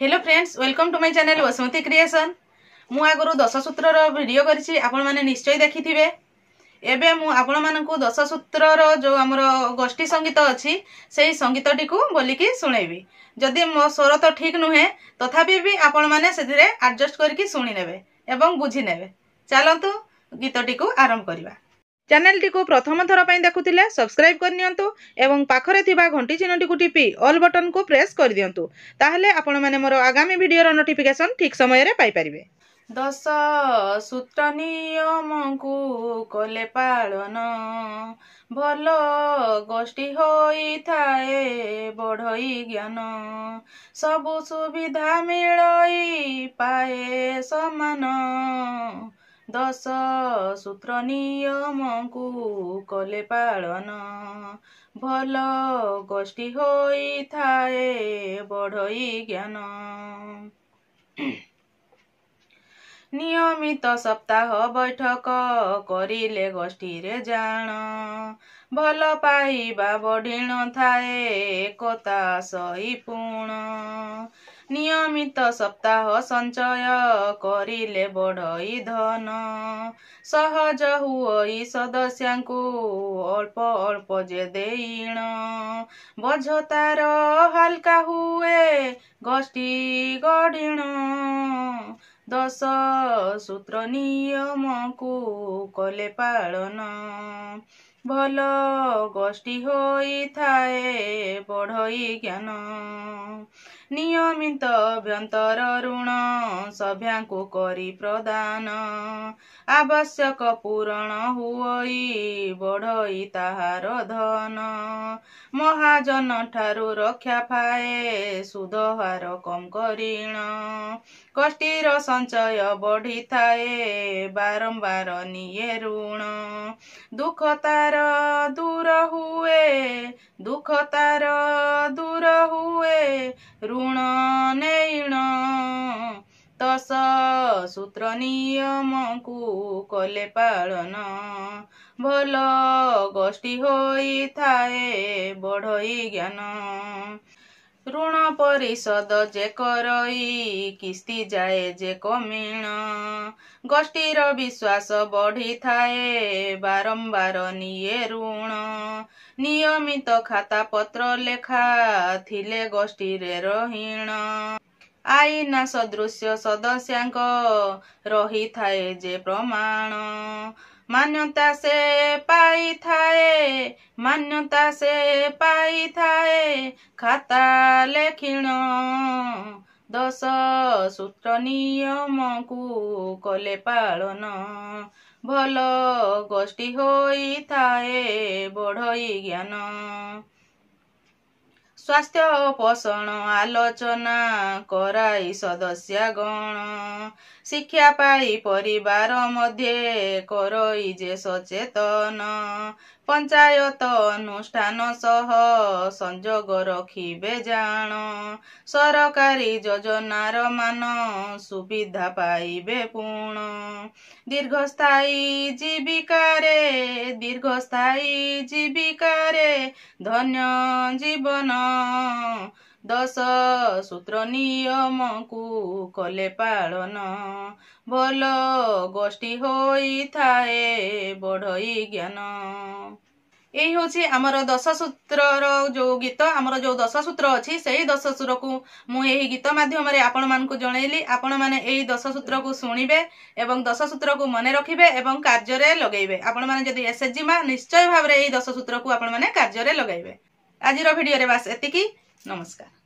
hello friends welcome to my channel Basanti creation মু আগর দশসূত্রর video করেছি আপনার নিশ্চয় দেখিথিবে এবে মু আপনার দশসূত্রর যে আমার গোষ্ঠী সঙ্গীত অছি সেই সঙ্গীতটি বলিকি শুনেবি যদি মো স্বর তো ঠিক নুহে তথাপি বি আপনার সেটি আডজস্ট করি শুনে নেবে এবং বুঝি নেবে চালু গীতটি আরম্ভ করা ଚ୍ୟାନେଲଟିକୁ ପ୍ରଥମ ଥର ପାଇଁ ଦେଖୁଥିଲେ ସବସ୍କ୍ରାଇବ୍ କରିନିଅନ୍ତୁ ଏବଂ ପାଖରେ ଥିବା ଘଣ୍ଟି ଚିହ୍ନଟିକୁ ଟିପି ଅଲ୍ ବଟନ୍କୁ ପ୍ରେସ୍ କରିଦିଅନ୍ତୁ ତାହେଲେ ଆପଣମାନେ ମୋର ଆଗାମୀ ଭିଡ଼ିଓର ନୋଟିଫିକେସନ୍ ଠିକ୍ ସମୟରେ ପାଇପାରିବେ ଦଶ ସୂତ୍ର ନିୟମକୁ କଲେ ପାଳନ ଭଲ ଗୋଷ୍ଠୀ ହୋଇଥାଏ ବଢ଼ଇ ଜ୍ଞାନ ସବୁ ସୁବିଧା ମିଳଇ ପାଏ ସମାନ ଦଶ ସୂତ୍ର ନିୟମକୁ କଲେ ପାଳନ ଭଲ ଗୋଷ୍ଠୀ ହୋଇଥାଏ ବଢ଼ଇ ଜ୍ଞାନ नियमित सप्ताह बैठक कि गोष्ठी जाण भल थाए एकता सही पूर्ण नियमित सप्ताह संचय करिले बढै धन सहज हुइ सदस्यांकु अल्प अल्प जे बझतार हालका गोष्ठी गढिण দশ সূত্র নিয়মকু কলে পালন ଭଲ ଗୋଷ୍ଠୀ ହୋଇଥାଏ ବଢ଼ଇ ଜ୍ଞାନ ନିୟମିତ ଅଭ୍ୟନ୍ତର ଋଣ ସଭ୍ୟାଙ୍କୁ କରି ପ୍ରଦାନ ଆବଶ୍ୟକ ପୂରଣ ହୁଅଇ ବଢ଼ଇ ତାହାର ଧନ ମହାଜନ ଠାରୁ ରକ୍ଷା ପାଏ ସୁଧ ହାର କମ କରିଣ କଷ୍ଟିର ସଞ୍ଚୟ ବଢ଼ିଥାଏ ବାରମ୍ବାର ନିଏ ଋଣ ଦୁଃଖ ତାର ତାର ଦୂର ହୁଏ ଦୁଃଖ ତାର ଦୂର ହୁଏ ଋଣ ନେଣ ଦଶ ସୂତ୍ର ନିୟମକୁ କଲେ ପାଳନ ଭଲ ଗୋଷ୍ଠୀ ହୋଇଥାଏ ବଢ଼ଇ ଜ୍ଞାନ ଋଣ ପରିଶୋଧ ଯେ କରଇ କିସ୍ତି ଯାଏ ଯେ କମିଣ ଗୋଷ୍ଠୀର ବିଶ୍ୱାସ ବଢ଼ିଥାଏ ବାରମ୍ବାର ନିଏ ଋଣ ନିୟମିତ ଖାତା ପତ୍ର ଲେଖା ଥିଲେ ଗୋଷ୍ଠୀରେ ରହିଣ ଆଇନା ସଦୃଶ୍ୟ ସଦସ୍ୟାଙ୍କ ରହିଥାଏ ଯେ ପ୍ରମାଣ ମାନ୍ୟତା ସେ ପାଇଥାଏ ମାନ୍ୟତା ସେ ପାଇଥାଏ ଖାତା ଲେଖିଣ ଦଶ ସୂତ୍ର ନିୟମକୁ କଲେ ପାଳନ ଭଲ ଗୋଷ୍ଠୀ ହୋଇଥାଏ ବଢ଼ଇ ଜ୍ଞାନ ସ୍ୱାସ୍ଥ୍ୟ ପୋଷଣ ଆଲୋଚନା କରାଇ ସଦସ୍ୟା ଗଣ ଶିକ୍ଷା ପାଇ ପରିବାର ମଧ୍ୟ କରଇ ଯେ ସଚେତନ ପଞ୍ଚାୟତ ଅନୁଷ୍ଠାନ ସହ ସଂଯୋଗ ରଖିବେ ଜାଣ ସରକାରୀ ଯୋଜନାର ମାନ ସୁବିଧା ପାଇବେ ପୁଣ ଦୀର୍ଘସ୍ଥାୟୀ ଜୀବିକାରେ ଦୀର୍ଘସ୍ଥାୟୀ ଜୀବିକାରେ ଧନ୍ୟ ଜୀବନ ଦଶ ସୂତ୍ର ନିୟମକୁ କଲେ ପାଳନ ଭଲ ଗୋଷ୍ଠୀ ହୋଇଥାଏ ବଢ଼ଇ ଜ୍ଞାନ ଏଇ ହେଉଛି ଆମର ଦଶ ସୂତ୍ରର ଯୋଉ ଗୀତ ଆମର ଯୋଉ ଦଶ ସୂତ୍ର ଅଛି ସେଇ ଦଶ ସୂତ୍ରକୁ ମୁଁ ଏହି ଗୀତ ମାଧ୍ୟମରେ ଆପଣମାନଙ୍କୁ ଜଣେଇଲି ଆପଣମାନେ ଏହି ଦଶ ସୂତ୍ରକୁ ଶୁଣିବେ ଏବଂ ଦଶ ସୂତ୍ରକୁ ମନେ ରଖିବେ ଏବଂ କାର୍ଯ୍ୟରେ ଲଗେଇବେ ଆପଣମାନେ ଯଦି ଏସ୍ଏଚ୍ ଜି ମା ନିଶ୍ଚୟ ଭାବରେ ଏହି ଦଶ ସୂତ୍ରକୁ ଆପଣମାନେ କାର୍ଯ୍ୟରେ ଲଗାଇବେ आज भिडे बास ये नमस्कार